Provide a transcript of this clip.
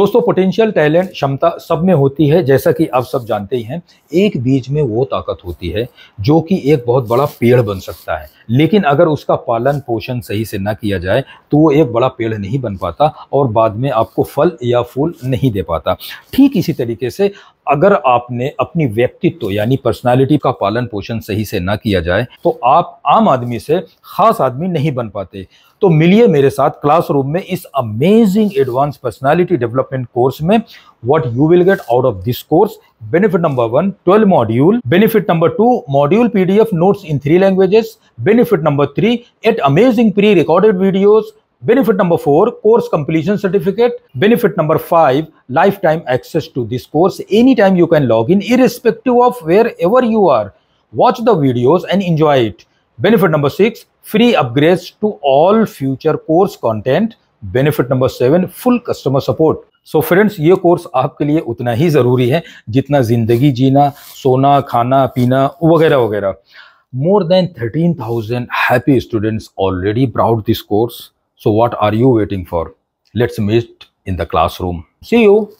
दोस्तों potential talent क्षमता सब में होती है जैसा कि आप सब जानते ही हैं एक बीज में वो ताकत होती है जो कि एक बहुत बड़ा पेड़ बन सकता है लेकिन अगर उसका पालन पोषण सही से ना किया जाए तो वो एक बड़ा पेड़ नहीं बन पाता और बाद में आपको फल या फूल नहीं दे पाता ठीक इसी तरीके से अगर आपने अपनी व्यक्तित्व यानी पर्सनालिटी का पालन पोषण सही से ना किया जाए तो आप आम आदमी से खास आदमी नहीं बन पाते तो मिलिए मेरे साथ क्लासरूम में इस amazing advance personality development course में what you will get out of this course benefit number one twelve module benefit number two module PDF notes in three languages benefit number three eight amazing pre recorded videos Benefit number four, course completion certificate. Benefit number five, lifetime access to this course. Anytime you can log in, irrespective of wherever you are. Watch the videos and enjoy it. Benefit number six, free upgrades to all future course content. Benefit number seven full customer support so friends ये course आपके लिए उतना ही ज़रूरी है जितना ज़िंदगी जीना सोना खाना पीना वगैरह वगैरह more than thirteen thousand happy students already proud this course So what are you waiting for? Let's meet in the classroom. See you.